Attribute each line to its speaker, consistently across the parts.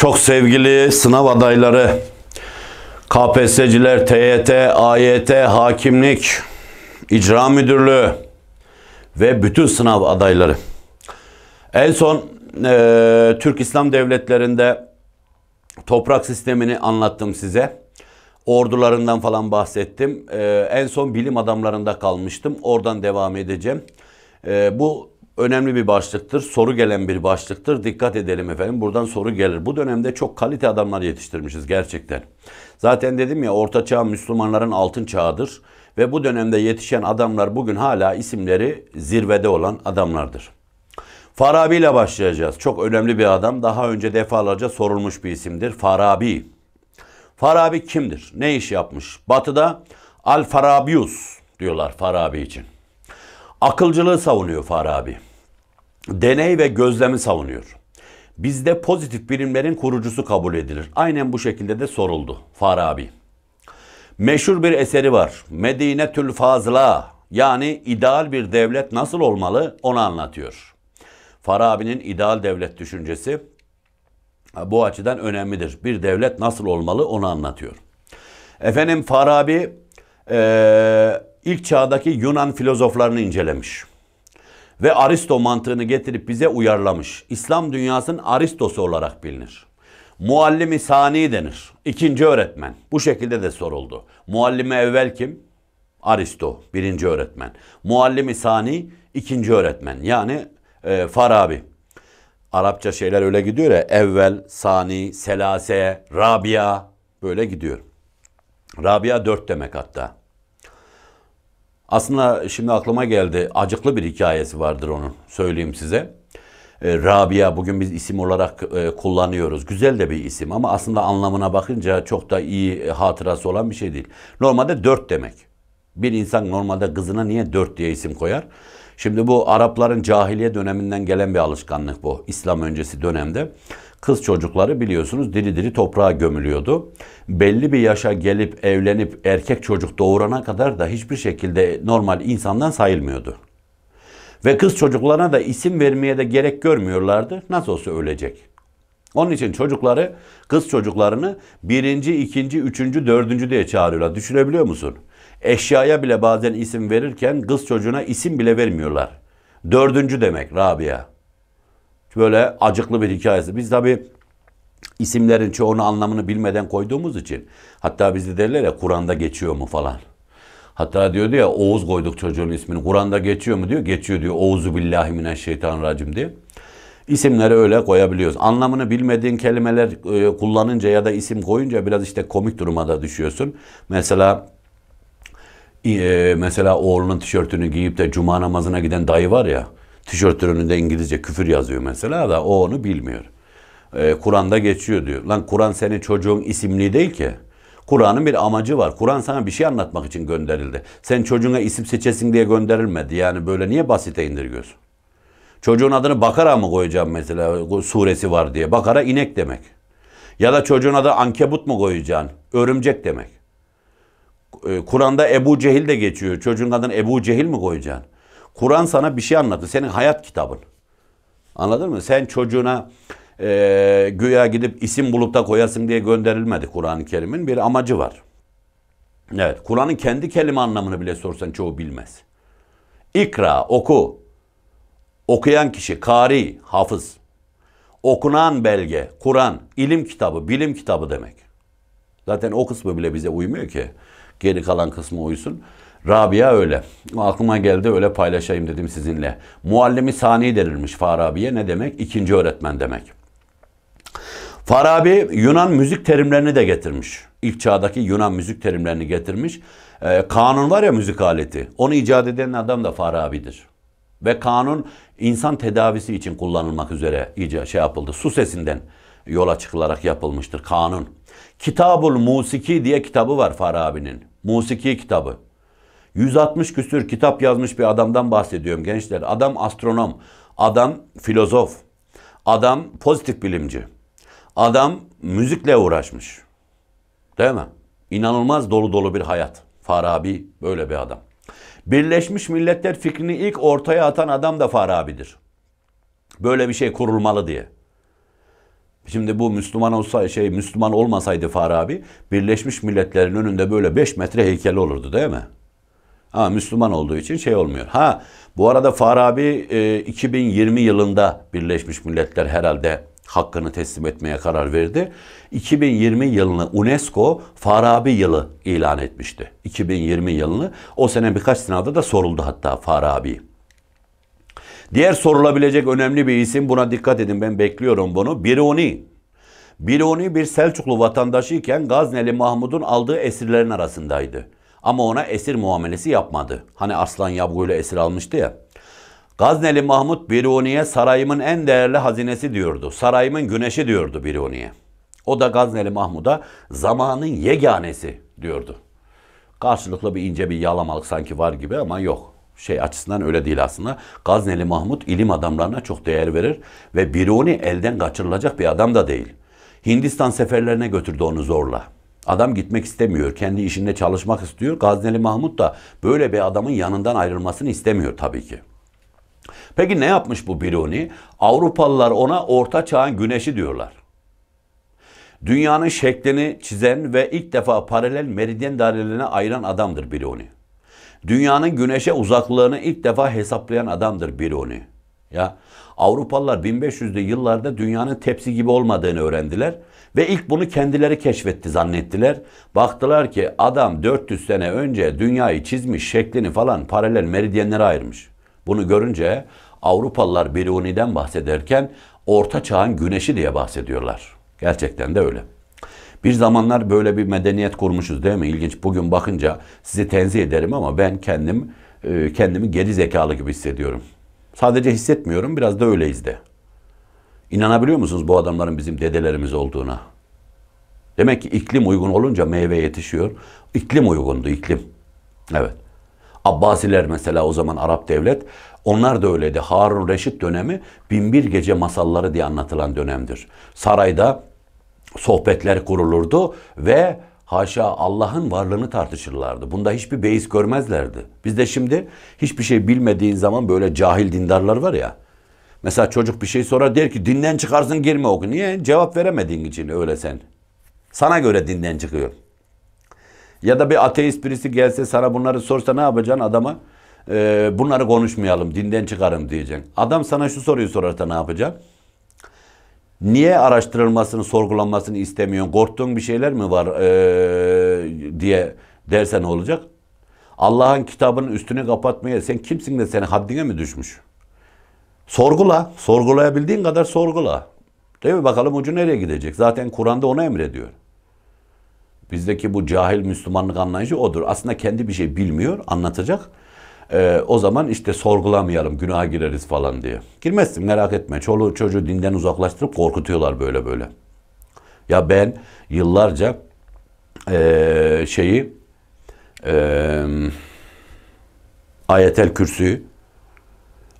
Speaker 1: çok sevgili sınav adayları, KPSS'ciler, TYT, AYT, hakimlik, icra müdürlüğü ve bütün sınav adayları. En son e, Türk İslam Devletleri'nde toprak sistemini anlattım size. Ordularından falan bahsettim. E, en son bilim adamlarında kalmıştım. Oradan devam edeceğim. E, bu önemli bir başlıktır. Soru gelen bir başlıktır. Dikkat edelim efendim. Buradan soru gelir. Bu dönemde çok kalite adamlar yetiştirmişiz gerçekten. Zaten dedim ya orta çağ Müslümanların altın çağıdır. Ve bu dönemde yetişen adamlar bugün hala isimleri zirvede olan adamlardır. Farabi ile başlayacağız. Çok önemli bir adam. Daha önce defalarca sorulmuş bir isimdir. Farabi. Farabi kimdir? Ne iş yapmış? Batı'da Al Farabius diyorlar Farabi için. Akılcılığı savunuyor Farabi deney ve gözlemi savunuyor. Bizde pozitif bilimlerin kurucusu kabul edilir. Aynen bu şekilde de soruldu Farabi. Meşhur bir eseri var. Medine Medinetül Fazla yani ideal bir devlet nasıl olmalı onu anlatıyor. Farabi'nin ideal devlet düşüncesi bu açıdan önemlidir. Bir devlet nasıl olmalı onu anlatıyor. Efendim Farabi e, ilk çağdaki Yunan filozoflarını incelemiş ve Aristo mantığını getirip bize uyarlamış. İslam dünyasının Aristosu olarak bilinir. Muallimi sani denir. İkinci öğretmen. Bu şekilde de soruldu. Muallimi evvel kim? Aristo, birinci öğretmen. Muallimi sani, ikinci öğretmen. Yani e, Farabi. Arapça şeyler öyle gidiyor ya. Evvel, sani, selase, rabia böyle gidiyor. Rabia dört demek hatta. Aslında şimdi aklıma geldi. Acıklı bir hikayesi vardır onun. Söyleyeyim size. E, Rabia bugün biz isim olarak e, kullanıyoruz. Güzel de bir isim ama aslında anlamına bakınca çok da iyi e, hatırası olan bir şey değil. Normalde dört demek. Bir insan normalde kızına niye dört diye isim koyar? Şimdi bu Arapların cahiliye döneminden gelen bir alışkanlık bu. İslam öncesi dönemde. Kız çocukları biliyorsunuz diri diri toprağa gömülüyordu. Belli bir yaşa gelip evlenip erkek çocuk doğurana kadar da hiçbir şekilde normal insandan sayılmıyordu. Ve kız çocuklarına da isim vermeye de gerek görmüyorlardı. Nasıl olsa ölecek. Onun için çocukları, kız çocuklarını birinci, ikinci, üçüncü, dördüncü diye çağırıyorlar. Düşünebiliyor musun? Eşyaya bile bazen isim verirken kız çocuğuna isim bile vermiyorlar. Dördüncü demek Rabia böyle acıklı bir hikayesi. Biz tabi isimlerin çoğunu anlamını bilmeden koyduğumuz için hatta bizi derler ya Kur'an'da geçiyor mu falan. Hatta diyordu ya Oğuz koyduk çocuğun ismini. Kur'an'da geçiyor mu diyor. Geçiyor diyor. Oğuzu billahi mineşşeytanirracim diye. İsimleri öyle koyabiliyoruz. Anlamını bilmediğin kelimeler e, kullanınca ya da isim koyunca biraz işte komik duruma da düşüyorsun. Mesela e, mesela oğlunun tişörtünü giyip de cuma namazına giden dayı var ya. Tişört önünde İngilizce küfür yazıyor mesela da o onu bilmiyor. Ee, Kur'an'da geçiyor diyor. Lan Kur'an senin çocuğun isimli değil ki. Kur'an'ın bir amacı var. Kur'an sana bir şey anlatmak için gönderildi. Sen çocuğuna isim seçesin diye gönderilmedi. Yani böyle niye basite indirgiyorsun? Çocuğun adını Bakara mı koyacağım mesela suresi var diye. Bakara inek demek. Ya da çocuğun adı ankebut mu koyacaksın? Örümcek demek. Ee, Kur'an'da Ebu Cehil de geçiyor. Çocuğun adını Ebu Cehil mi koyacaksın? Kur'an sana bir şey anlattı. Senin hayat kitabın. Anladın mı? Sen çocuğuna e, güya gidip isim bulup da koyasın diye gönderilmedi Kur'an-ı Kerim'in. Bir amacı var. Evet. Kur'an'ın kendi kelime anlamını bile sorsan çoğu bilmez. İkra, oku. Okuyan kişi, kari, hafız. Okunan belge, Kur'an, ilim kitabı, bilim kitabı demek. Zaten o kısmı bile bize uymuyor ki. Geri kalan kısmı uysun. Rabia öyle. Aklıma geldi öyle paylaşayım dedim sizinle. Muallimi sani denilmiş Farabi'ye ne demek? İkinci öğretmen demek. Farabi Yunan müzik terimlerini de getirmiş. İlk çağdaki Yunan müzik terimlerini getirmiş. Ee, kanun var ya müzik aleti. Onu icat eden adam da Farabi'dir. Ve kanun insan tedavisi için kullanılmak üzere iyice şey yapıldı. Su sesinden yola çıkılarak yapılmıştır kanun. Kitabul Musiki diye kitabı var Farabi'nin. Musiki kitabı. 160 küsür kitap yazmış bir adamdan bahsediyorum gençler. Adam astronom, adam filozof, adam pozitif bilimci, adam müzikle uğraşmış. Değil mi? İnanılmaz dolu dolu bir hayat. Farabi böyle bir adam. Birleşmiş Milletler fikrini ilk ortaya atan adam da Farabi'dir. Böyle bir şey kurulmalı diye. Şimdi bu Müslüman olsa şey Müslüman olmasaydı Farabi Birleşmiş Milletler'in önünde böyle 5 metre heykeli olurdu değil mi? Ha Müslüman olduğu için şey olmuyor. Ha bu arada Farabi e, 2020 yılında Birleşmiş Milletler herhalde hakkını teslim etmeye karar verdi. 2020 yılını UNESCO Farabi yılı ilan etmişti. 2020 yılını o sene birkaç sınavda da soruldu hatta Farabi. Diğer sorulabilecek önemli bir isim buna dikkat edin ben bekliyorum bunu. Biruni. Biruni bir Selçuklu vatandaşı iken Gazneli Mahmud'un aldığı esirlerin arasındaydı. Ama ona esir muamelesi yapmadı. Hani aslan yabguyla esir almıştı ya. Gazneli Mahmut Biruni'ye sarayımın en değerli hazinesi diyordu. Sarayımın güneşi diyordu Biruni'ye. O da Gazneli Mahmud'a zamanın yeganesi diyordu. Karşılıklı bir ince bir yalamalık sanki var gibi ama yok. Şey açısından öyle değil aslında. Gazneli Mahmud ilim adamlarına çok değer verir ve Biruni elden kaçırılacak bir adam da değil. Hindistan seferlerine götürdü onu zorla. Adam gitmek istemiyor. Kendi işinde çalışmak istiyor. Gazneli Mahmut da böyle bir adamın yanından ayrılmasını istemiyor tabii ki. Peki ne yapmış bu Biruni? Avrupalılar ona orta çağın güneşi diyorlar. Dünyanın şeklini çizen ve ilk defa paralel meridyen dairelerine ayıran adamdır Biruni. Dünyanın güneşe uzaklığını ilk defa hesaplayan adamdır Biruni. Ya Avrupalılar 1500'lü yıllarda dünyanın tepsi gibi olmadığını öğrendiler ve ilk bunu kendileri keşfetti zannettiler. Baktılar ki adam 400 sene önce dünyayı çizmiş, şeklini falan paralel meridyenlere ayırmış. Bunu görünce Avrupalılar Biruni'den bahsederken Orta Çağ'ın güneşi diye bahsediyorlar. Gerçekten de öyle. Bir zamanlar böyle bir medeniyet kurmuşuz değil mi? İlginç. Bugün bakınca sizi tenzih ederim ama ben kendim e, kendimi geri zekalı gibi hissediyorum. Sadece hissetmiyorum biraz da öyleyiz de. İnanabiliyor musunuz bu adamların bizim dedelerimiz olduğuna? Demek ki iklim uygun olunca meyve yetişiyor. İklim uygundu, iklim. Evet. Abbasiler mesela o zaman Arap devlet. Onlar da öyleydi. Harun Reşit dönemi binbir gece masalları diye anlatılan dönemdir. Sarayda sohbetler kurulurdu ve haşa Allah'ın varlığını tartışırlardı. Bunda hiçbir beis görmezlerdi. Biz de şimdi hiçbir şey bilmediğin zaman böyle cahil dindarlar var ya. Mesela çocuk bir şey sorar der ki dinden çıkarsın girme oku. Niye? Cevap veremediğin için öyle sen. Sana göre dinden çıkıyor. Ya da bir ateist birisi gelse sana bunları sorsa ne yapacaksın adama? Ee, bunları konuşmayalım, dinden çıkarım diyeceksin. Adam sana şu soruyu sorarsa ne yapacaksın? Niye araştırılmasını, sorgulanmasını istemiyorsun? Korktuğun bir şeyler mi var ee, diye derse ne olacak? Allah'ın kitabının üstünü kapatmaya sen kimsin de senin haddine mi düşmüş? Sorgula. Sorgulayabildiğin kadar sorgula. Değil mi? Bakalım ucu nereye gidecek? Zaten Kur'an'da ona emrediyor. Bizdeki bu cahil Müslümanlık anlayışı odur. Aslında kendi bir şey bilmiyor, anlatacak. Ee, o zaman işte sorgulamayalım, günaha gireriz falan diye. Girmezsin merak etme. Çoluğu çocuğu dinden uzaklaştırıp korkutuyorlar böyle böyle. Ya ben yıllarca ee, şeyi ee, ayetel kürsüyü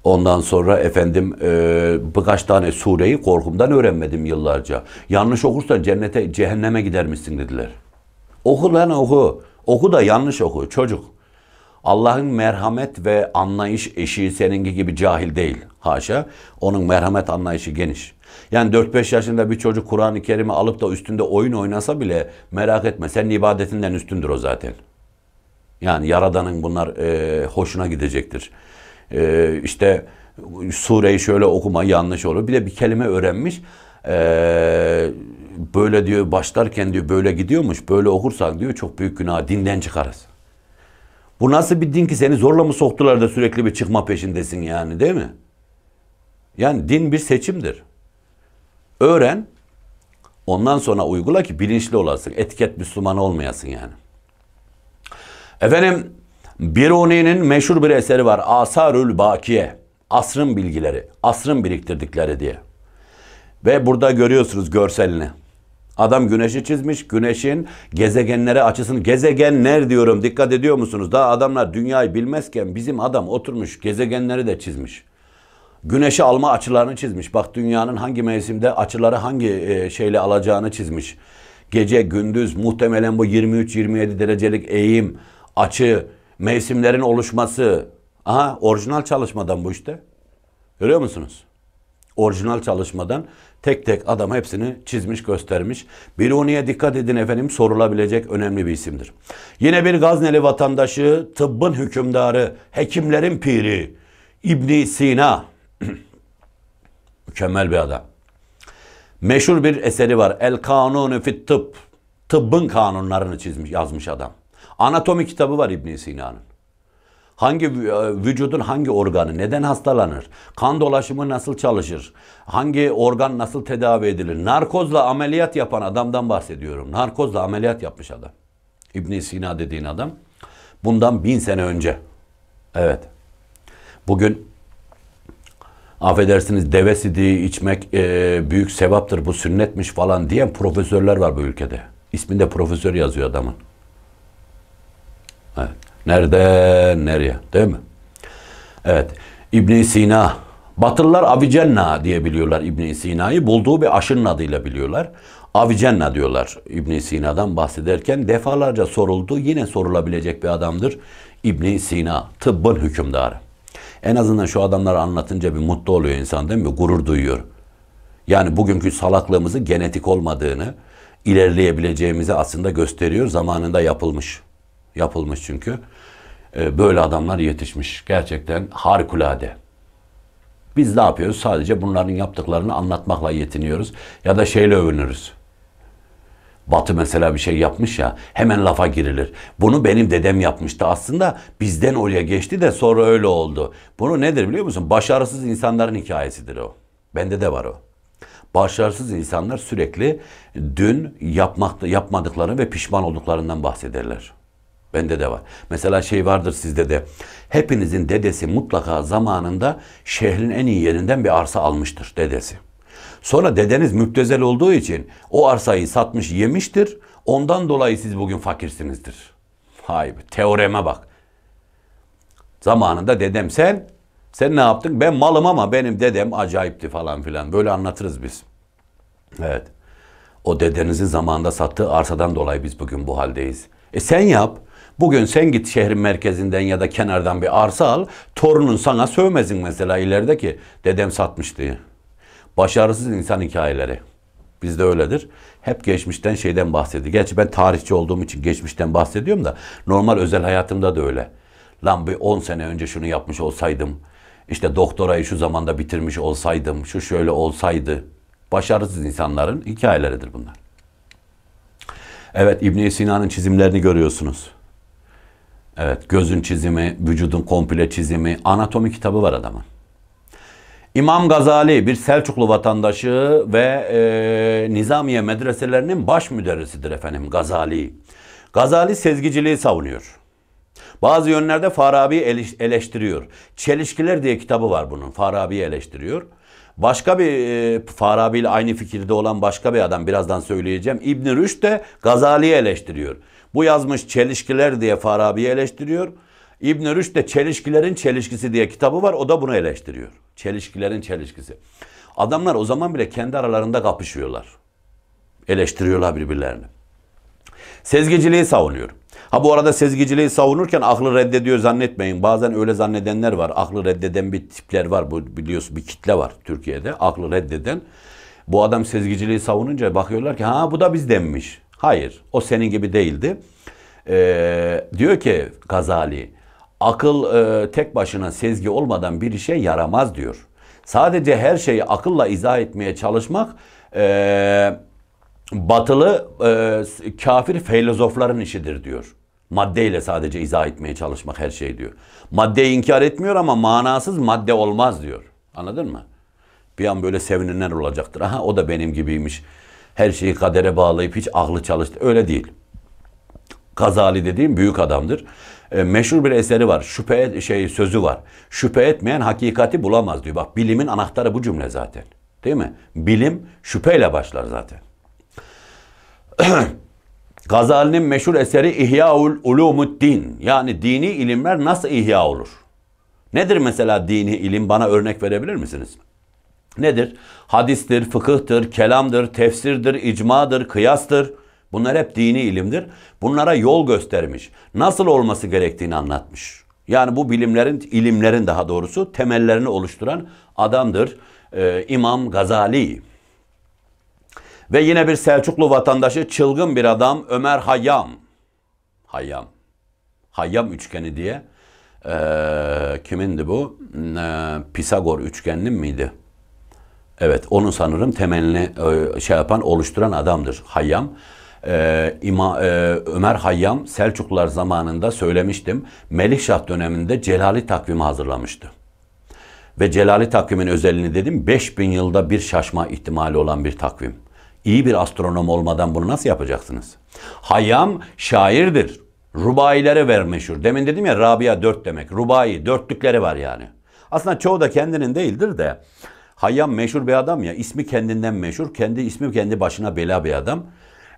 Speaker 1: Ondan sonra efendim e, birkaç tane sureyi korkumdan öğrenmedim yıllarca. Yanlış okursan cennete, cehenneme gidermişsin dediler. Oku lan oku. Oku da yanlış oku çocuk. Allah'ın merhamet ve anlayış eşiği seninki gibi cahil değil. Haşa. Onun merhamet anlayışı geniş. Yani 4-5 yaşında bir çocuk Kur'an-ı Kerim'i alıp da üstünde oyun oynasa bile merak etme. Senin ibadetinden üstündür o zaten. Yani Yaradan'ın bunlar e, hoşuna gidecektir. Ee, işte sureyi şöyle okuma yanlış olur. Bir de bir kelime öğrenmiş. Ee, böyle diyor başlarken diyor böyle gidiyormuş. Böyle okursan diyor çok büyük günah dinden çıkarız. Bu nasıl bir din ki seni zorla mı soktular da sürekli bir çıkma peşindesin yani değil mi? Yani din bir seçimdir. Öğren, ondan sonra uygula ki bilinçli olasın. Etiket Müslüman olmayasın yani. Efendim Biruni'nin meşhur bir eseri var. Asarül Bakiye. Asrın bilgileri, asrın biriktirdikleri diye. Ve burada görüyorsunuz görselini. Adam güneşi çizmiş. Güneşin gezegenlere açısını gezegenler diyorum. Dikkat ediyor musunuz? Daha adamlar dünyayı bilmezken bizim adam oturmuş gezegenleri de çizmiş. Güneşi alma açılarını çizmiş. Bak dünyanın hangi mevsimde açıları hangi e, şeyle alacağını çizmiş. Gece gündüz muhtemelen bu 23-27 derecelik eğim, açı, mevsimlerin oluşması. Aha orijinal çalışmadan bu işte. Görüyor musunuz? Orijinal çalışmadan tek tek adam hepsini çizmiş göstermiş. Biruni'ye dikkat edin efendim sorulabilecek önemli bir isimdir. Yine bir Gazneli vatandaşı, tıbbın hükümdarı, hekimlerin piri İbni Sina. Mükemmel bir adam. Meşhur bir eseri var. El Kanunu fit Tıp. Tıbbın kanunlarını çizmiş, yazmış adam. Anatomi kitabı var ibn Sina'nın. Hangi e, vücudun hangi organı neden hastalanır? Kan dolaşımı nasıl çalışır? Hangi organ nasıl tedavi edilir? Narkozla ameliyat yapan adamdan bahsediyorum. Narkozla ameliyat yapmış adam. ibn Sina dediğin adam. Bundan bin sene önce. Evet. Bugün affedersiniz deve sidiği içmek e, büyük sevaptır bu sünnetmiş falan diyen profesörler var bu ülkede. İsminde profesör yazıyor adamın. Evet. Nereden nereye değil mi? Evet. İbn Sina. Batırlar Avicenna diye biliyorlar İbn Sina'yı. Bulduğu bir aşının adıyla biliyorlar. Avicenna diyorlar İbn Sina'dan bahsederken defalarca soruldu. Yine sorulabilecek bir adamdır İbn Sina. Tıbbın hükümdarı. En azından şu adamları anlatınca bir mutlu oluyor insan değil mi? Gurur duyuyor. Yani bugünkü salaklığımızı genetik olmadığını, ilerleyebileceğimizi aslında gösteriyor. Zamanında yapılmış yapılmış çünkü. Ee, böyle adamlar yetişmiş. Gerçekten harikulade. Biz ne yapıyoruz? Sadece bunların yaptıklarını anlatmakla yetiniyoruz. Ya da şeyle övünürüz. Batı mesela bir şey yapmış ya hemen lafa girilir. Bunu benim dedem yapmıştı aslında bizden oraya geçti de sonra öyle oldu. Bunu nedir biliyor musun? Başarısız insanların hikayesidir o. Bende de var o. Başarısız insanlar sürekli dün yapmakta, yapmadıkları ve pişman olduklarından bahsederler. Bende de var. Mesela şey vardır sizde de. Hepinizin dedesi mutlaka zamanında şehrin en iyi yerinden bir arsa almıştır dedesi. Sonra dedeniz müptezel olduğu için o arsayı satmış yemiştir. Ondan dolayı siz bugün fakirsinizdir. Hayır, teoreme bak. Zamanında dedem sen, sen ne yaptın? Ben malım ama benim dedem acayipti falan filan. Böyle anlatırız biz. Evet. O dedenizin zamanında sattığı arsadan dolayı biz bugün bu haldeyiz. E sen yap. Bugün sen git şehrin merkezinden ya da kenardan bir arsa al. Torunun sana sövmezin mesela ileride ki dedem satmış diye. Başarısız insan hikayeleri. Bizde öyledir. Hep geçmişten şeyden bahsediyor. Gerçi ben tarihçi olduğum için geçmişten bahsediyorum da normal özel hayatımda da öyle. Lan bir 10 sene önce şunu yapmış olsaydım, işte doktorayı şu zamanda bitirmiş olsaydım, şu şöyle olsaydı. Başarısız insanların hikayeleridir bunlar. Evet İbn Sina'nın çizimlerini görüyorsunuz. Evet gözün çizimi, vücudun komple çizimi, anatomi kitabı var adamın. İmam Gazali bir Selçuklu vatandaşı ve e, Nizamiye medreselerinin baş müderrisidir efendim Gazali. Gazali sezgiciliği savunuyor. Bazı yönlerde Farabi eleştiriyor. Çelişkiler diye kitabı var bunun. Farabi eleştiriyor. Başka bir e, Farabi ile aynı fikirde olan başka bir adam birazdan söyleyeceğim. İbn Rüşd de Gazali'yi eleştiriyor. Bu yazmış çelişkiler diye Farabi'yi eleştiriyor. İbn Rüşd de çelişkilerin çelişkisi diye kitabı var. O da bunu eleştiriyor. Çelişkilerin çelişkisi. Adamlar o zaman bile kendi aralarında kapışıyorlar. Eleştiriyorlar birbirlerini. Sezgiciliği savunuyorum. Ha bu arada sezgiciliği savunurken aklı reddediyor zannetmeyin. Bazen öyle zannedenler var. Aklı reddeden bir tipler var. Bu biliyorsun bir kitle var Türkiye'de. Aklı reddeden. Bu adam sezgiciliği savununca bakıyorlar ki ha bu da bizdenmiş. Hayır o senin gibi değildi. Ee, diyor ki Gazali akıl e, tek başına sezgi olmadan bir işe yaramaz diyor. Sadece her şeyi akılla izah etmeye çalışmak e, batılı e, kafir filozofların işidir diyor. Maddeyle sadece izah etmeye çalışmak her şey diyor. Maddeyi inkar etmiyor ama manasız madde olmaz diyor. Anladın mı? Bir an böyle sevinenler olacaktır. Aha o da benim gibiymiş. Her şeyi kadere bağlayıp hiç aklı çalıştı. Öyle değil. Gazali dediğim büyük adamdır. E, meşhur bir eseri var. Şüphe et, şey sözü var. Şüphe etmeyen hakikati bulamaz diyor. Bak bilimin anahtarı bu cümle zaten. Değil mi? Bilim şüpheyle başlar zaten. Gazali'nin meşhur eseri İhyaul Ulumuddin. Yani dini ilimler nasıl ihya olur? Nedir mesela dini ilim? Bana örnek verebilir misiniz? Nedir? Hadistir, fıkıhtır, kelamdır, tefsirdir, icmadır, kıyastır. Bunlar hep dini ilimdir. Bunlara yol göstermiş. Nasıl olması gerektiğini anlatmış. Yani bu bilimlerin, ilimlerin daha doğrusu temellerini oluşturan adamdır. Ee, İmam Gazali. Ve yine bir Selçuklu vatandaşı çılgın bir adam Ömer Hayyam. Hayyam. Hayyam üçgeni diye. Ee, kimindi bu? Ee, Pisagor üçgenli miydi? Evet onun sanırım temelini şey yapan oluşturan adamdır Hayyam. Ee, İma, e, Ömer Hayyam Selçuklular zamanında söylemiştim. Melikşah döneminde Celali takvimi hazırlamıştı. Ve Celali takvimin özelliğini dedim 5000 yılda bir şaşma ihtimali olan bir takvim. İyi bir astronom olmadan bunu nasıl yapacaksınız? Hayyam şairdir. Rubailere ver meşhur. Demin dedim ya Rabia dört demek. Rubai dörtlükleri var yani. Aslında çoğu da kendinin değildir de. Hayyam meşhur bir adam ya. İsmi kendinden meşhur. Kendi ismi kendi başına bela bir adam.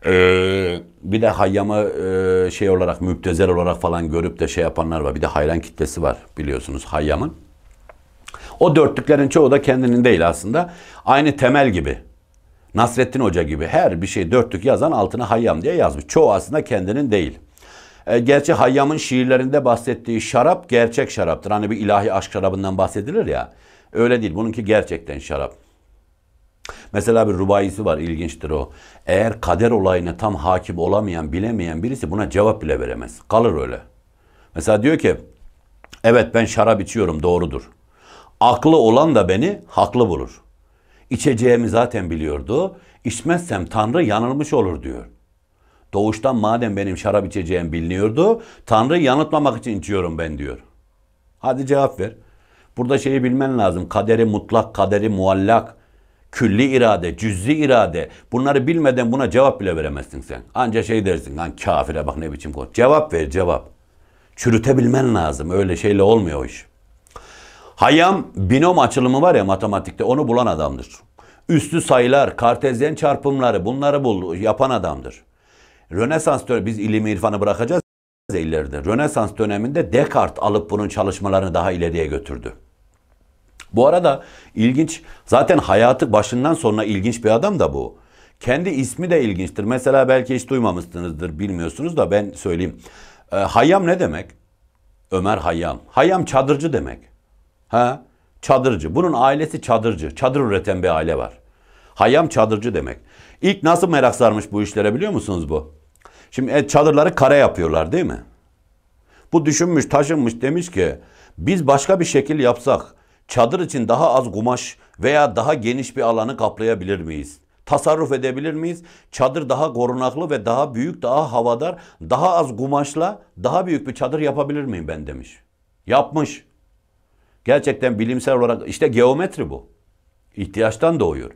Speaker 1: Ee, bir de Hayyam'ı e, şey olarak müptezel olarak falan görüp de şey yapanlar var. Bir de hayran kitlesi var biliyorsunuz Hayyam'ın. O dörtlüklerin çoğu da kendinin değil aslında. Aynı temel gibi. Nasrettin Hoca gibi her bir şey dörtlük yazan altına hayyam diye yazmış. Çoğu aslında kendinin değil. E, gerçi Hayyam'ın şiirlerinde bahsettiği şarap gerçek şaraptır. Hani bir ilahi aşk şarabından bahsedilir ya. Öyle değil. Bununki gerçekten şarap. Mesela bir rubayisi var ilginçtir o. Eğer kader olayına tam hakim olamayan bilemeyen birisi buna cevap bile veremez. Kalır öyle. Mesela diyor ki evet ben şarap içiyorum doğrudur. Aklı olan da beni haklı bulur. İçeceğimi zaten biliyordu. İçmezsem Tanrı yanılmış olur diyor. Doğuştan madem benim şarap içeceğim biliniyordu, Tanrı yanıtmamak için içiyorum ben diyor. Hadi cevap ver. Burada şeyi bilmen lazım. Kaderi mutlak, kaderi muallak, külli irade, cüzzi irade. Bunları bilmeden buna cevap bile veremezsin sen. Anca şey dersin, lan kafire bak ne biçim konu. Cevap ver, cevap. Çürütebilmen lazım. Öyle şeyle olmuyor iş. Hayam binom açılımı var ya matematikte onu bulan adamdır üstü sayılar, kartezyen çarpımları bunları bul, yapan adamdır. Rönesans dönemi, biz ilim irfanı bırakacağız ileride. Rönesans döneminde Descartes alıp bunun çalışmalarını daha ileriye götürdü. Bu arada ilginç, zaten hayatı başından sonuna ilginç bir adam da bu. Kendi ismi de ilginçtir. Mesela belki hiç duymamışsınızdır, bilmiyorsunuz da ben söyleyeyim. E, hayyam ne demek? Ömer Hayyam. Hayyam çadırcı demek. Ha? Çadırcı. Bunun ailesi çadırcı. Çadır üreten bir aile var. Hayyam çadırcı demek. İlk nasıl merak sarmış bu işlere biliyor musunuz bu? Şimdi e, çadırları kare yapıyorlar değil mi? Bu düşünmüş, taşınmış demiş ki biz başka bir şekil yapsak çadır için daha az kumaş veya daha geniş bir alanı kaplayabilir miyiz? Tasarruf edebilir miyiz? Çadır daha korunaklı ve daha büyük, daha havadar, daha az kumaşla daha büyük bir çadır yapabilir miyim ben demiş. Yapmış. Gerçekten bilimsel olarak işte geometri bu. İhtiyaçtan doğuyor.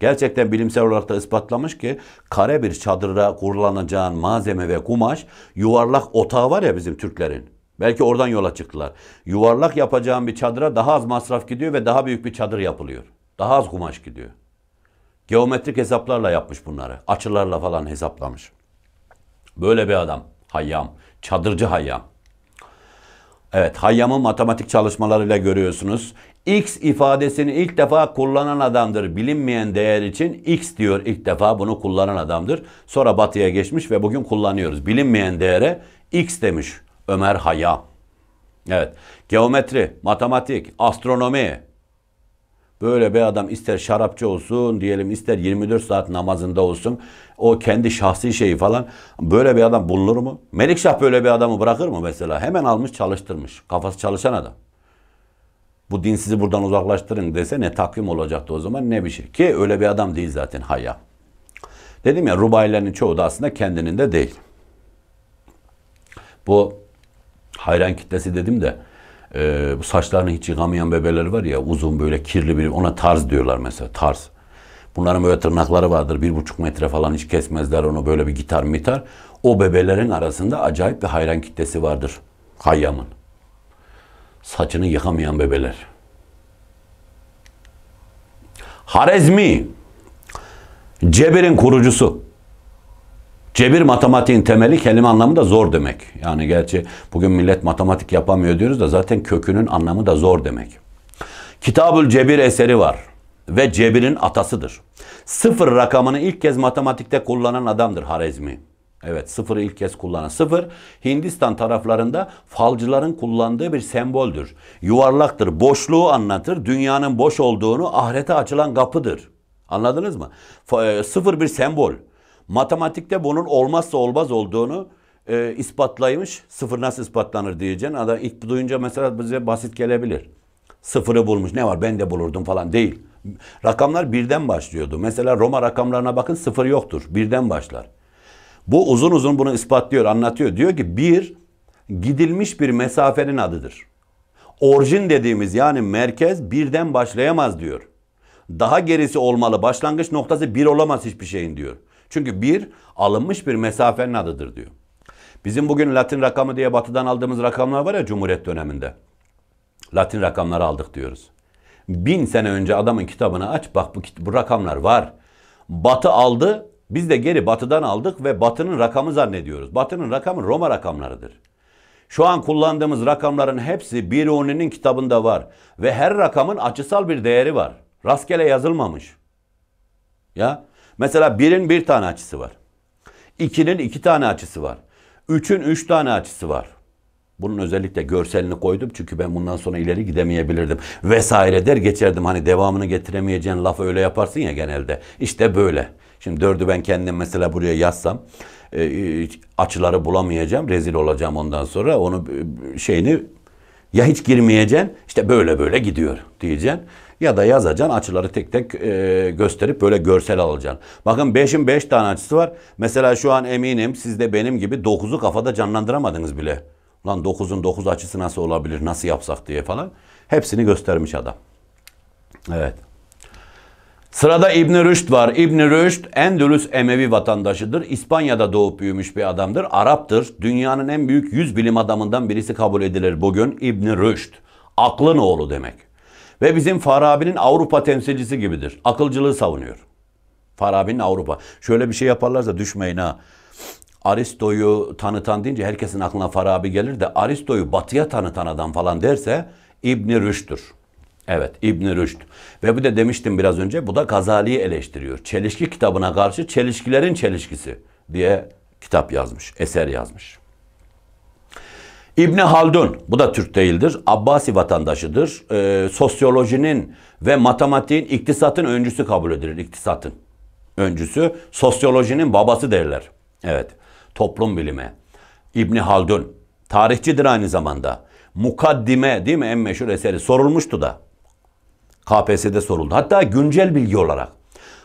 Speaker 1: Gerçekten bilimsel olarak da ispatlamış ki kare bir çadıra kullanacağın malzeme ve kumaş yuvarlak otağı var ya bizim Türklerin. Belki oradan yola çıktılar. Yuvarlak yapacağın bir çadıra daha az masraf gidiyor ve daha büyük bir çadır yapılıyor. Daha az kumaş gidiyor. Geometrik hesaplarla yapmış bunları. Açılarla falan hesaplamış. Böyle bir adam. Hayyam. Çadırcı Hayyam. Evet, Hayyam'ın matematik çalışmalarıyla görüyorsunuz. X ifadesini ilk defa kullanan adamdır. Bilinmeyen değer için X diyor ilk defa bunu kullanan adamdır. Sonra batıya geçmiş ve bugün kullanıyoruz. Bilinmeyen değere X demiş Ömer Hayya. Evet. Geometri, matematik, astronomi. Böyle bir adam ister şarapçı olsun diyelim ister 24 saat namazında olsun. O kendi şahsi şeyi falan. Böyle bir adam bulunur mu? Melikşah böyle bir adamı bırakır mı mesela? Hemen almış çalıştırmış. Kafası çalışan adam bu din sizi buradan uzaklaştırın dese ne takvim olacaktı o zaman ne bir şey. Ki öyle bir adam değil zaten Hayya. Dedim ya rubayilerin çoğu da aslında kendinin de değil. Bu hayran kitlesi dedim de e, bu saçlarını hiç yıkamayan bebeler var ya uzun böyle kirli bir ona tarz diyorlar mesela tarz. Bunların böyle tırnakları vardır. Bir buçuk metre falan hiç kesmezler onu böyle bir gitar mitar. O bebelerin arasında acayip bir hayran kitlesi vardır. Hayyam'ın saçını yıkamayan bebeler. Harezmi, cebirin kurucusu. Cebir matematiğin temeli kelime anlamı da zor demek. Yani gerçi bugün millet matematik yapamıyor diyoruz da zaten kökünün anlamı da zor demek. Kitabül Cebir eseri var ve cebirin atasıdır. Sıfır rakamını ilk kez matematikte kullanan adamdır Harezmi. Evet sıfırı ilk kez kullanan. Sıfır Hindistan taraflarında falcıların kullandığı bir semboldür. Yuvarlaktır, boşluğu anlatır, dünyanın boş olduğunu ahirete açılan kapıdır. Anladınız mı? F e, sıfır bir sembol. Matematikte bunun olmazsa olmaz olduğunu e, ispatlaymış. Sıfır nasıl ispatlanır diyeceksin. Adam ilk duyunca mesela bize basit gelebilir. Sıfırı bulmuş ne var ben de bulurdum falan değil. Rakamlar birden başlıyordu. Mesela Roma rakamlarına bakın sıfır yoktur. Birden başlar. Bu uzun uzun bunu ispatlıyor, anlatıyor. Diyor ki bir, gidilmiş bir mesafenin adıdır. Orjin dediğimiz yani merkez birden başlayamaz diyor. Daha gerisi olmalı. Başlangıç noktası bir olamaz hiçbir şeyin diyor. Çünkü bir alınmış bir mesafenin adıdır diyor. Bizim bugün Latin rakamı diye batıdan aldığımız rakamlar var ya Cumhuriyet döneminde. Latin rakamları aldık diyoruz. Bin sene önce adamın kitabını aç bak bu, bu rakamlar var. Batı aldı biz de geri batıdan aldık ve batının rakamı zannediyoruz. Batının rakamı Roma rakamlarıdır. Şu an kullandığımız rakamların hepsi Biruni'nin kitabında var. Ve her rakamın açısal bir değeri var. Rastgele yazılmamış. Ya Mesela birin bir tane açısı var. İkinin iki tane açısı var. Üçün üç tane açısı var. Bunun özellikle görselini koydum çünkü ben bundan sonra ileri gidemeyebilirdim. Vesaire der geçerdim hani devamını getiremeyeceğin lafı öyle yaparsın ya genelde. İşte böyle. Şimdi dördü ben kendim mesela buraya yazsam e, açıları bulamayacağım. Rezil olacağım ondan sonra. Onu e, şeyini ya hiç girmeyeceğim, işte böyle böyle gidiyor diyeceğim Ya da yazacaksın açıları tek tek e, gösterip böyle görsel alacaksın. Bakın 5'in 5 tane açısı var. Mesela şu an eminim siz de benim gibi 9'u kafada canlandıramadınız bile. Lan 9'un 9 açısı nasıl olabilir nasıl yapsak diye falan. Hepsini göstermiş adam. Evet. Sırada İbn Rüşd var. İbn Rüşd Endülüs Emevi vatandaşıdır. İspanya'da doğup büyümüş bir adamdır. Arap'tır. Dünyanın en büyük 100 bilim adamından birisi kabul edilir bugün İbn Rüşd. Aklın oğlu demek. Ve bizim Farabi'nin Avrupa temsilcisi gibidir. Akılcılığı savunuyor. Farabi'nin Avrupa. Şöyle bir şey yaparlarsa düşmeyin ha. Aristo'yu tanıtan deyince herkesin aklına Farabi gelir de Aristo'yu batıya tanıtan adam falan derse İbn Rüşd'tür. Evet İbn Rüşd. Ve bu da demiştim biraz önce bu da Gazali'yi eleştiriyor. Çelişki kitabına karşı çelişkilerin çelişkisi diye kitap yazmış, eser yazmış. İbni Haldun, bu da Türk değildir, Abbasi vatandaşıdır. Ee, sosyolojinin ve matematiğin iktisatın öncüsü kabul edilir, iktisatın öncüsü. Sosyolojinin babası derler. Evet, toplum bilimi. İbni Haldun, tarihçidir aynı zamanda. Mukaddime değil mi en meşhur eseri sorulmuştu da. KPSS'de soruldu. Hatta güncel bilgi olarak.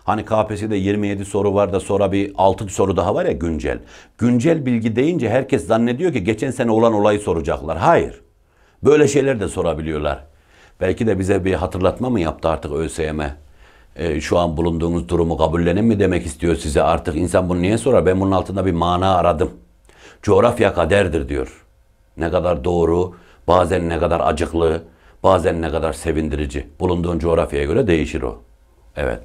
Speaker 1: Hani KPSS'de 27 soru var da sonra bir 6 soru daha var ya güncel. Güncel bilgi deyince herkes zannediyor ki geçen sene olan olayı soracaklar. Hayır. Böyle şeyler de sorabiliyorlar. Belki de bize bir hatırlatma mı yaptı artık ÖSYM? E, şu an bulunduğunuz durumu kabullenin mi demek istiyor size artık? insan bunu niye sorar? Ben bunun altında bir mana aradım. Coğrafya kaderdir diyor. Ne kadar doğru, bazen ne kadar acıklı, Bazen ne kadar sevindirici. Bulunduğun coğrafyaya göre değişir o. Evet.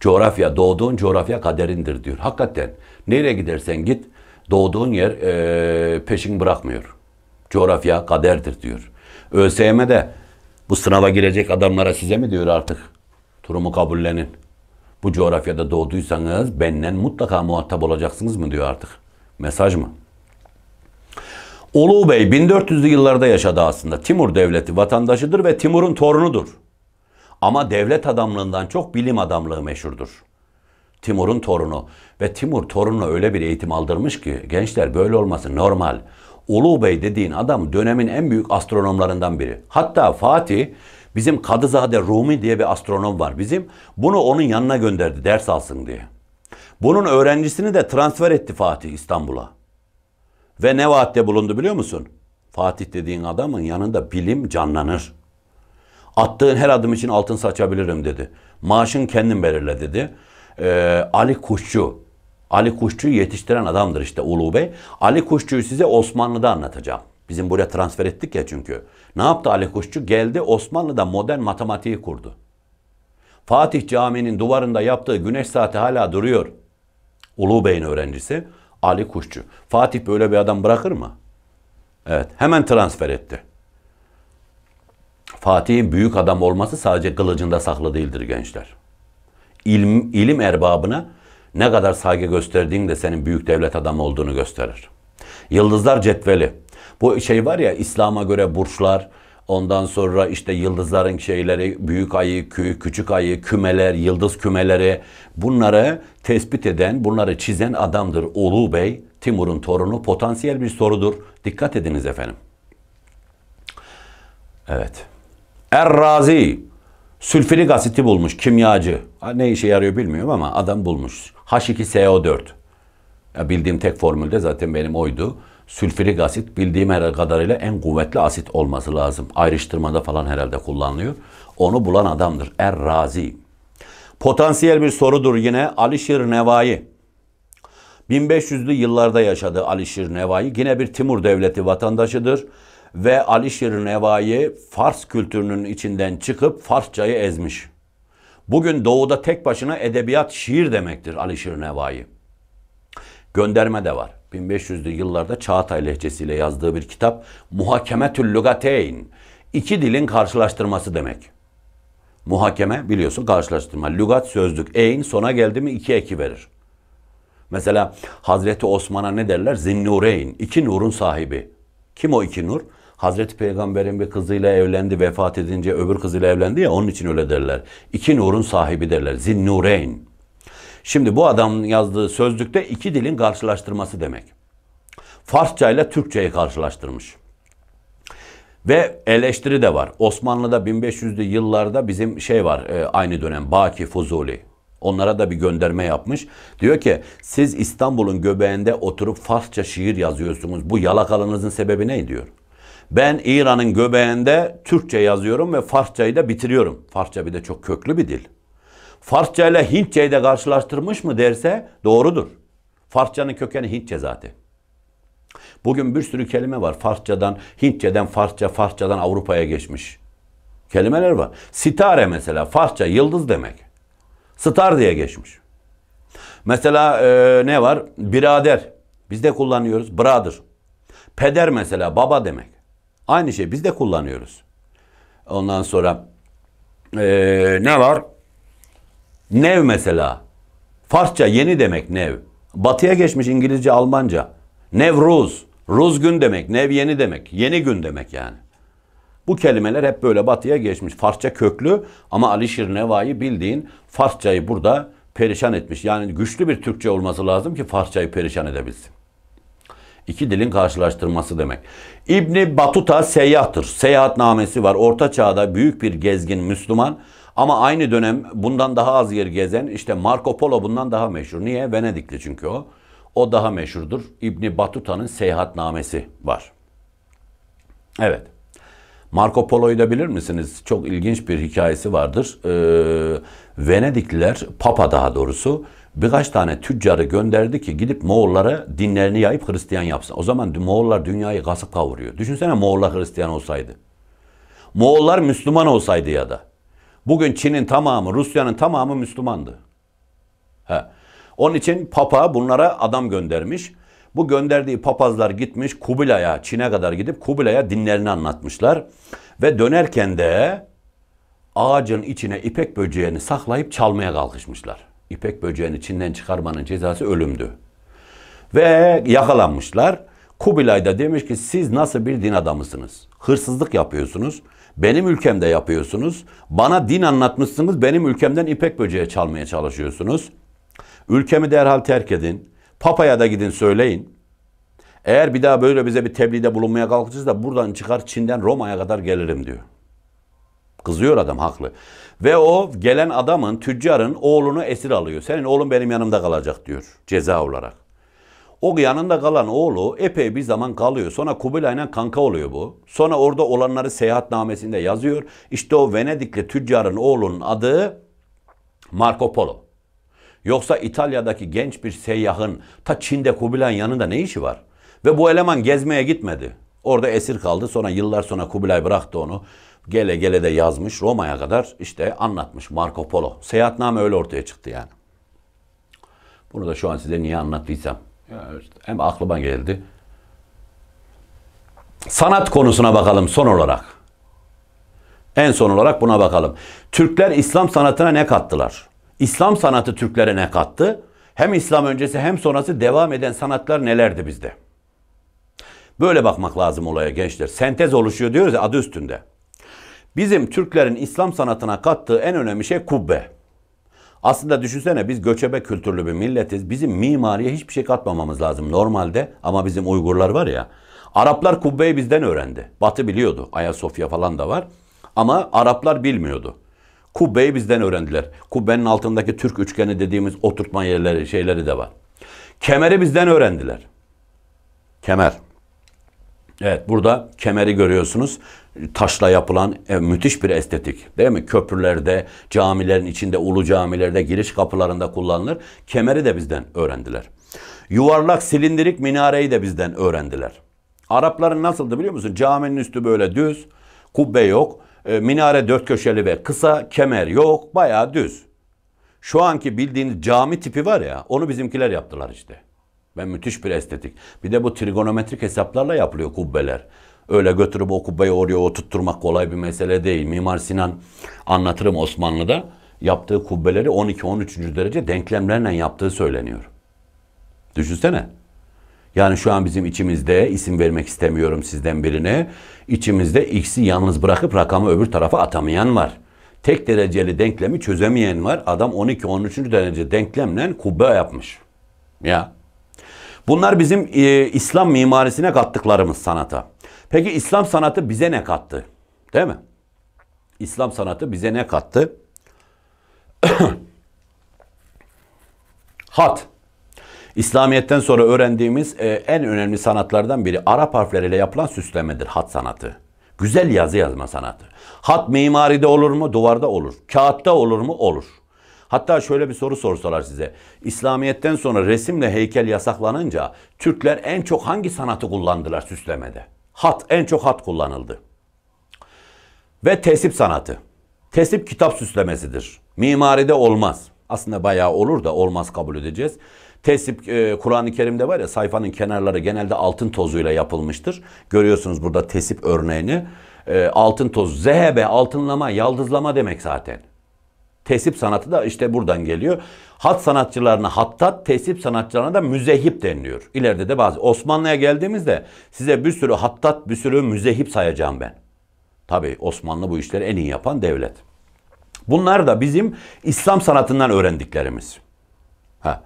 Speaker 1: Coğrafya, doğduğun coğrafya kaderindir diyor. Hakikaten nereye gidersen git doğduğun yer e, peşin bırakmıyor. Coğrafya kaderdir diyor. ÖSYM'de bu sınava girecek adamlara size mi diyor artık? Turumu kabullenin. Bu coğrafyada doğduysanız benden mutlaka muhatap olacaksınız mı diyor artık. Mesaj mı? Ulu Bey 1400'lü yıllarda yaşadı aslında. Timur devleti vatandaşıdır ve Timur'un torunudur. Ama devlet adamlığından çok bilim adamlığı meşhurdur. Timur'un torunu ve Timur torunu öyle bir eğitim aldırmış ki gençler böyle olması normal. Ulu Bey dediğin adam dönemin en büyük astronomlarından biri. Hatta Fatih bizim Kadızade Rumi diye bir astronom var bizim. Bunu onun yanına gönderdi ders alsın diye. Bunun öğrencisini de transfer etti Fatih İstanbul'a. Ve ne vaatte bulundu biliyor musun? Fatih dediğin adamın yanında bilim canlanır. Attığın her adım için altın saçabilirim dedi. Maaşın kendin belirle dedi. Ee, Ali Kuşçu. Ali Kuşçu'yu yetiştiren adamdır işte Ulu Bey. Ali Kuşçu'yu size Osmanlı'da anlatacağım. Bizim buraya transfer ettik ya çünkü. Ne yaptı Ali Kuşçu? Geldi Osmanlı'da modern matematiği kurdu. Fatih Camii'nin duvarında yaptığı güneş saati hala duruyor. Ulu Bey'in öğrencisi. Ali Kuşçu. Fatih böyle bir adam bırakır mı? Evet hemen transfer etti. Fatih'in büyük adam olması sadece kılıcında saklı değildir gençler. İlim, ilim erbabına ne kadar saygı gösterdiğin de senin büyük devlet adamı olduğunu gösterir. Yıldızlar cetveli. Bu şey var ya İslam'a göre burçlar, Ondan sonra işte yıldızların şeyleri, büyük ayı, küçük ayı, kümeler, yıldız kümeleri bunları tespit eden, bunları çizen adamdır Ulu Bey. Timur'un torunu potansiyel bir sorudur. Dikkat ediniz efendim. Evet. Errazi sülfürik asiti bulmuş kimyacı. Ne işe yarıyor bilmiyorum ama adam bulmuş. H2SO4. Ya bildiğim tek formülde zaten benim oydu sülfürik asit bildiğim kadarıyla en kuvvetli asit olması lazım. Ayrıştırmada falan herhalde kullanılıyor. Onu bulan adamdır. Er-Razi. Potansiyel bir sorudur yine Alişir Nevai. 1500'lü yıllarda yaşadı Alişir Nevai. Yine bir Timur Devleti vatandaşıdır ve Alişir Nevai Fars kültürünün içinden çıkıp Farsçayı ezmiş. Bugün doğuda tek başına edebiyat şiir demektir Alişir Nevai. Gönderme de var. 1500'lü yıllarda Çağatay lehçesiyle yazdığı bir kitap Muhakemetül Lugateyn. İki dilin karşılaştırması demek. Muhakeme biliyorsun karşılaştırma. Lügat sözlük. Eyn sona geldi mi iki eki verir. Mesela Hazreti Osman'a ne derler? Zinnureyn. İki nurun sahibi. Kim o iki nur? Hazreti Peygamber'in bir kızıyla evlendi, vefat edince öbür kızıyla evlendi ya onun için öyle derler. İki nurun sahibi derler. Zinnureyn. Şimdi bu adamın yazdığı sözlükte iki dilin karşılaştırması demek. Farsça ile Türkçeyi karşılaştırmış. Ve eleştiri de var. Osmanlı'da 1500'lü yıllarda bizim şey var e, aynı dönem Baki Fuzuli. Onlara da bir gönderme yapmış. Diyor ki siz İstanbul'un göbeğinde oturup Farsça şiir yazıyorsunuz. Bu yalakalığınızın sebebi ne diyor. Ben İran'ın göbeğinde Türkçe yazıyorum ve Farsçayı da bitiriyorum. Farsça bir de çok köklü bir dil. Farsça ile Hintçe'yi de karşılaştırmış mı derse doğrudur. Farsçanın kökeni Hintçe zaten. Bugün bir sürü kelime var. Farsçadan, Hintçeden, Farsça, Farsçadan Avrupa'ya geçmiş. Kelimeler var. Sitare mesela. Farsça yıldız demek. Star diye geçmiş. Mesela e, ne var? Birader. Biz de kullanıyoruz. Brother. Peder mesela baba demek. Aynı şey biz de kullanıyoruz. Ondan sonra e, ne var? Nev mesela. Farsça yeni demek nev. Batıya geçmiş İngilizce, Almanca. Nevruz. Ruz gün demek. Nev yeni demek. Yeni gün demek yani. Bu kelimeler hep böyle batıya geçmiş. Farsça köklü ama Alişir nevayı bildiğin Farsçayı burada perişan etmiş. Yani güçlü bir Türkçe olması lazım ki Farsçayı perişan edebilsin. İki dilin karşılaştırması demek. İbni Batuta seyyahtır. Seyahatnamesi var. Orta çağda büyük bir gezgin Müslüman. Ama aynı dönem bundan daha az yer gezen işte Marco Polo bundan daha meşhur. Niye? Venedikli çünkü o. O daha meşhurdur. İbni Batuta'nın Seyahatnamesi var. Evet. Marco Polo'yu da bilir misiniz? Çok ilginç bir hikayesi vardır. Ee, Venedikliler, Papa daha doğrusu birkaç tane tüccarı gönderdi ki gidip Moğollara dinlerini yayıp Hristiyan yapsın. O zaman Moğollar dünyayı kasıp kavuruyor. Düşünsene Moğollar Hristiyan olsaydı. Moğollar Müslüman olsaydı ya da. Bugün Çin'in tamamı, Rusya'nın tamamı Müslümandı. He. Onun için Papa bunlara adam göndermiş. Bu gönderdiği papazlar gitmiş Kubila'ya, Çin'e kadar gidip Kubila'ya dinlerini anlatmışlar. Ve dönerken de ağacın içine ipek böceğini saklayıp çalmaya kalkışmışlar. İpek böceğini Çin'den çıkarmanın cezası ölümdü. Ve yakalanmışlar. Kubilay da demiş ki siz nasıl bir din adamısınız? Hırsızlık yapıyorsunuz. Benim ülkemde yapıyorsunuz. Bana din anlatmışsınız. Benim ülkemden ipek böceğe çalmaya çalışıyorsunuz. Ülkemi derhal terk edin. Papaya da gidin söyleyin. Eğer bir daha böyle bize bir tebliğde bulunmaya kalkacağız da buradan çıkar Çin'den Roma'ya kadar gelirim diyor. Kızıyor adam haklı. Ve o gelen adamın, tüccarın oğlunu esir alıyor. Senin oğlun benim yanımda kalacak diyor ceza olarak. O yanında kalan oğlu epey bir zaman kalıyor. Sonra Kubilay'la kanka oluyor bu. Sonra orada olanları seyahatnamesinde yazıyor. İşte o Venedikli tüccarın oğlunun adı Marco Polo. Yoksa İtalya'daki genç bir seyyahın ta Çin'de Kubilay'ın yanında ne işi var? Ve bu eleman gezmeye gitmedi. Orada esir kaldı. Sonra yıllar sonra Kubilay bıraktı onu. Gele gele de yazmış Roma'ya kadar işte anlatmış Marco Polo. Seyahatname öyle ortaya çıktı yani. Bunu da şu an size niye anlattıysam. Yani hem aklıma geldi. Sanat konusuna bakalım son olarak. En son olarak buna bakalım. Türkler İslam sanatına ne kattılar? İslam sanatı Türklere ne kattı? Hem İslam öncesi hem sonrası devam eden sanatlar nelerdi bizde? Böyle bakmak lazım olaya gençler. Sentez oluşuyor diyoruz ya adı üstünde. Bizim Türklerin İslam sanatına kattığı en önemli şey kubbe. Aslında düşünsene biz göçebe kültürlü bir milletiz. Bizim mimariye hiçbir şey katmamamız lazım normalde ama bizim Uygurlar var ya. Araplar kubbeyi bizden öğrendi. Batı biliyordu. Ayasofya falan da var. Ama Araplar bilmiyordu. Kubbeyi bizden öğrendiler. Kubbenin altındaki Türk üçgeni dediğimiz oturtma yerleri, şeyleri de var. Kemeri bizden öğrendiler. Kemer. Evet burada kemeri görüyorsunuz. Taşla yapılan e, müthiş bir estetik değil mi? Köprülerde, camilerin içinde, ulu camilerde, giriş kapılarında kullanılır. Kemeri de bizden öğrendiler. Yuvarlak silindirik minareyi de bizden öğrendiler. Arapların nasıldı biliyor musun? Caminin üstü böyle düz, kubbe yok, e, minare dört köşeli ve kısa, kemer yok, bayağı düz. Şu anki bildiğiniz cami tipi var ya, onu bizimkiler yaptılar işte. Ve müthiş bir estetik. Bir de bu trigonometrik hesaplarla yapılıyor kubbeler. Öyle götürüp o kubbeyi oraya oturtturmak kolay bir mesele değil. Mimar Sinan anlatırım Osmanlı'da yaptığı kubbeleri 12-13. derece denklemlerle yaptığı söyleniyor. Düşünsene. Yani şu an bizim içimizde, isim vermek istemiyorum sizden birine, içimizde x'i yalnız bırakıp rakamı öbür tarafa atamayan var. Tek dereceli denklemi çözemeyen var. Adam 12-13. derece denklemle kubbe yapmış. Ya Bunlar bizim e, İslam mimarisine kattıklarımız sanata. Peki İslam sanatı bize ne kattı? Değil mi? İslam sanatı bize ne kattı? Hat. İslamiyet'ten sonra öğrendiğimiz e, en önemli sanatlardan biri Arap harfleriyle yapılan süslemedir hat sanatı. Güzel yazı yazma sanatı. Hat mimaride olur mu? Duvarda olur. Kağıtta olur mu? Olur. Hatta şöyle bir soru sorsalar size. İslamiyet'ten sonra resimle heykel yasaklanınca Türkler en çok hangi sanatı kullandılar süslemede? Hat, en çok hat kullanıldı. Ve tesip sanatı. Tesip kitap süslemesidir. Mimaride olmaz. Aslında bayağı olur da olmaz kabul edeceğiz. Tesip e, Kur'an-ı Kerim'de var ya sayfanın kenarları genelde altın tozuyla yapılmıştır. Görüyorsunuz burada tesip örneğini. E, altın tozu, zehebe, altınlama, yaldızlama demek zaten. Tesip sanatı da işte buradan geliyor. Hat sanatçılarına hattat, tesip sanatçılarına da müzehip deniliyor. İleride de bazı. Osmanlı'ya geldiğimizde size bir sürü hattat, bir sürü müzehip sayacağım ben. Tabii Osmanlı bu işleri en iyi yapan devlet. Bunlar da bizim İslam sanatından öğrendiklerimiz. Ha.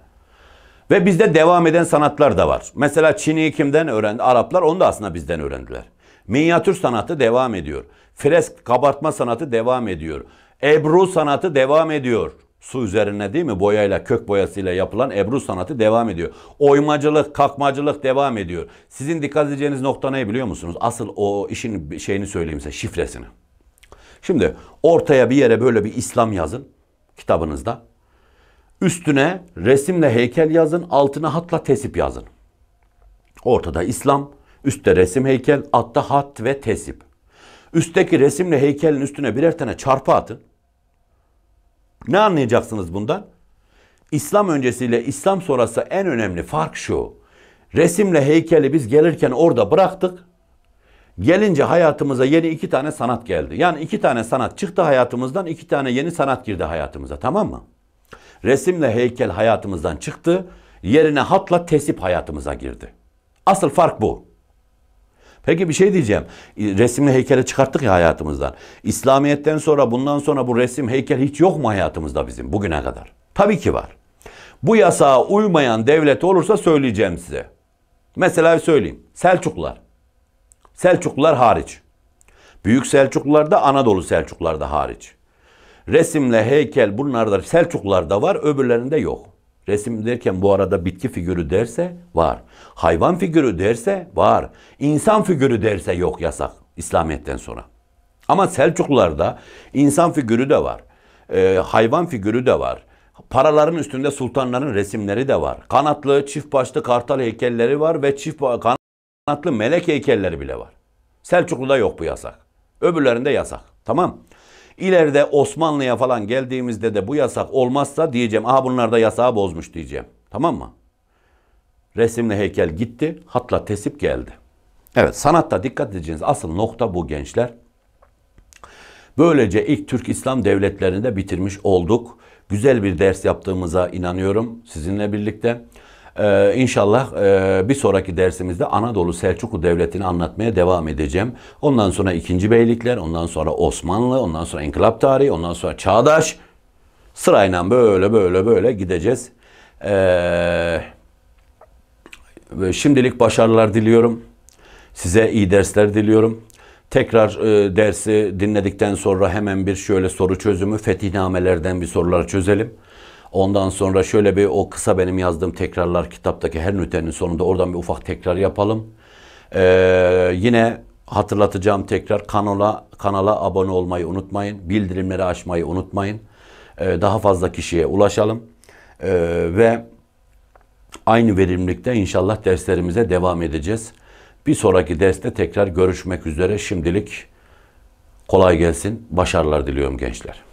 Speaker 1: Ve bizde devam eden sanatlar da var. Mesela Çin'i kimden öğrendi? Araplar onu da aslında bizden öğrendiler. Minyatür sanatı devam ediyor. Fresk kabartma sanatı devam ediyor. Ebru sanatı devam ediyor. Su üzerine değil mi? Boyayla, kök boyasıyla yapılan ebru sanatı devam ediyor. Oymacılık, kalkmacılık devam ediyor. Sizin dikkat edeceğiniz nokta ne biliyor musunuz? Asıl o işin şeyini söyleyeyim size, şifresini. Şimdi ortaya bir yere böyle bir İslam yazın kitabınızda. Üstüne resimle heykel yazın, altına hatla tesip yazın. Ortada İslam, üstte resim heykel, altta hat ve tesip. Üstteki resimle heykelin üstüne birer tane çarpı atın. Ne anlayacaksınız bundan? İslam öncesiyle İslam sonrası en önemli fark şu. Resimle heykeli biz gelirken orada bıraktık. Gelince hayatımıza yeni iki tane sanat geldi. Yani iki tane sanat çıktı hayatımızdan, iki tane yeni sanat girdi hayatımıza tamam mı? Resimle heykel hayatımızdan çıktı, yerine hatla tesip hayatımıza girdi. Asıl fark bu. Peki bir şey diyeceğim. Resimli heykeli çıkarttık ya hayatımızdan. İslamiyet'ten sonra bundan sonra bu resim heykel hiç yok mu hayatımızda bizim bugüne kadar? Tabii ki var. Bu yasağa uymayan devlet olursa söyleyeceğim size. Mesela söyleyeyim. Selçuklular. Selçuklular hariç. Büyük Selçuklular da Anadolu Selçuklular da hariç. Resimle heykel bunlarda Selçuklularda var öbürlerinde yok. Resim derken bu arada bitki figürü derse var. Hayvan figürü derse var. İnsan figürü derse yok yasak İslamiyet'ten sonra. Ama Selçuklularda insan figürü de var. E, hayvan figürü de var. Paraların üstünde sultanların resimleri de var. Kanatlı, çift başlı kartal heykelleri var ve çift kanatlı melek heykelleri bile var. Selçuklu'da yok bu yasak. Öbürlerinde yasak. Tamam. İleride Osmanlı'ya falan geldiğimizde de bu yasak olmazsa diyeceğim. Aha bunlar da yasağı bozmuş diyeceğim. Tamam mı? Resimli heykel gitti, hatla tesip geldi. Evet sanatta dikkat edeceğiniz asıl nokta bu gençler. Böylece ilk Türk İslam devletlerini de bitirmiş olduk. Güzel bir ders yaptığımıza inanıyorum sizinle birlikte. Ee, inşallah e, bir sonraki dersimizde Anadolu Selçuklu Devleti'ni anlatmaya devam edeceğim. Ondan sonra ikinci Beylikler, ondan sonra Osmanlı, ondan sonra İnkılap Tarihi, ondan sonra Çağdaş. Sırayla böyle böyle böyle gideceğiz. Eee... Şimdilik başarılar diliyorum. Size iyi dersler diliyorum. Tekrar e, dersi dinledikten sonra hemen bir şöyle soru çözümü, fetihnamelerden bir sorular çözelim. Ondan sonra şöyle bir o kısa benim yazdığım tekrarlar kitaptaki her nütenin sonunda oradan bir ufak tekrar yapalım. Ee, yine hatırlatacağım tekrar kanala kanala abone olmayı unutmayın. Bildirimleri açmayı unutmayın. Ee, daha fazla kişiye ulaşalım. Ee, ve Aynı verimlilikte inşallah derslerimize devam edeceğiz. Bir sonraki derste tekrar görüşmek üzere. Şimdilik kolay gelsin. Başarılar diliyorum gençler.